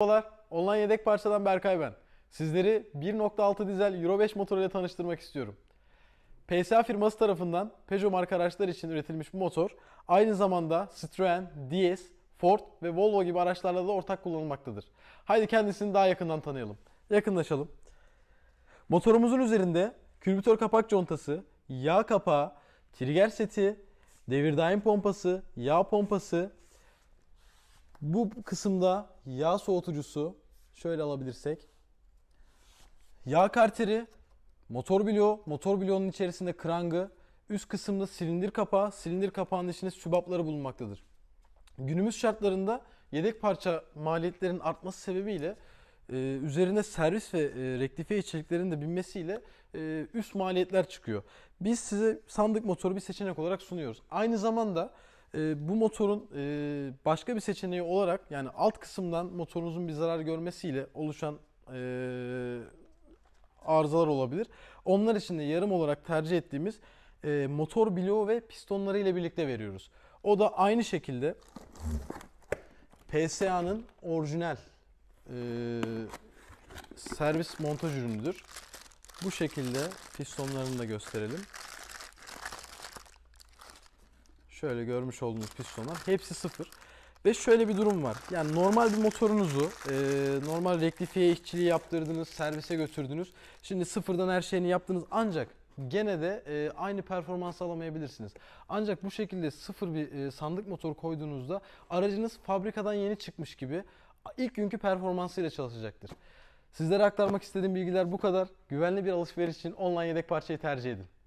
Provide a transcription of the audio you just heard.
Merhabalar, online yedek parçadan Berkay ben. Sizleri 1.6 dizel Euro 5 motor ile tanıştırmak istiyorum. PSA firması tarafından Peugeot marka araçlar için üretilmiş bu motor aynı zamanda Citroen, DS, Ford ve Volvo gibi araçlarla da ortak kullanılmaktadır. Haydi kendisini daha yakından tanıyalım. Yakınlaşalım. Motorumuzun üzerinde külbütör kapak contası, yağ kapağı, trigger seti, devir daim pompası, yağ pompası, bu kısımda yağ soğutucusu şöyle alabilirsek. Yağ karteri, motor bloğu, motor bloğunun içerisinde krangı, üst kısımda silindir kapağı, silindir kapağının içinde sübapları bulunmaktadır. Günümüz şartlarında yedek parça maliyetlerin artması sebebiyle e, üzerine servis ve e, rektifiye içeriklerin de binmesiyle e, üst maliyetler çıkıyor. Biz size sandık motoru bir seçenek olarak sunuyoruz. Aynı zamanda ee, bu motorun e, başka bir seçeneği olarak yani alt kısımdan motorunuzun bir zarar görmesiyle oluşan e, arızalar olabilir. Onlar için de yarım olarak tercih ettiğimiz e, motor bloğu ve pistonları ile birlikte veriyoruz. O da aynı şekilde PSA'nın orijinal servis montaj ürünüdür. Bu şekilde pistonlarını da gösterelim. Şöyle görmüş olduğunuz pistonlar hepsi sıfır. Ve şöyle bir durum var. Yani normal bir motorunuzu e, normal rektifiye işçiliği yaptırdınız, servise götürdünüz. Şimdi sıfırdan her şeyini yaptınız ancak gene de e, aynı performans alamayabilirsiniz. Ancak bu şekilde sıfır bir e, sandık motoru koyduğunuzda aracınız fabrikadan yeni çıkmış gibi ilk günkü performansıyla çalışacaktır. Sizlere aktarmak istediğim bilgiler bu kadar. Güvenli bir alışveriş için online yedek parçayı tercih edin.